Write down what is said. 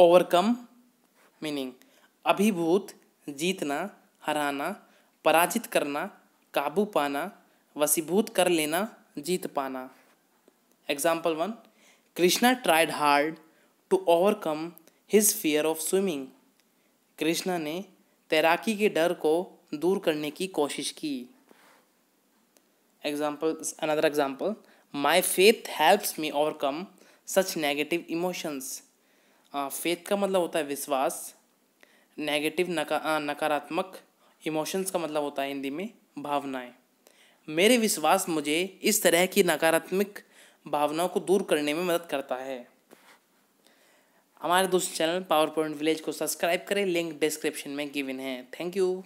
overcome meaning अभिभूत जीतना हराना पराजित करना काबू पाना वसीभूत कर लेना जीत पाना example one Krishna tried hard to overcome his fear of swimming Krishna ने तैराकी के डर को दूर करने की कोशिश की example another example my faith helps me overcome such negative emotions faith का मतलब होता है विश्वास नेगेटिव नका नकारात्मक इमोशंस का मतलब होता है हिंदी में भावनाएं मेरे विश्वास मुझे इस तरह की नकारात्मक भावनाओं को दूर करने में मदद करता है हमारे दूसरे चैनल पावर पॉइंट विलेज को सब्सक्राइब करें लिंक डिस्क्रिप्शन में गिवन है थैंक यू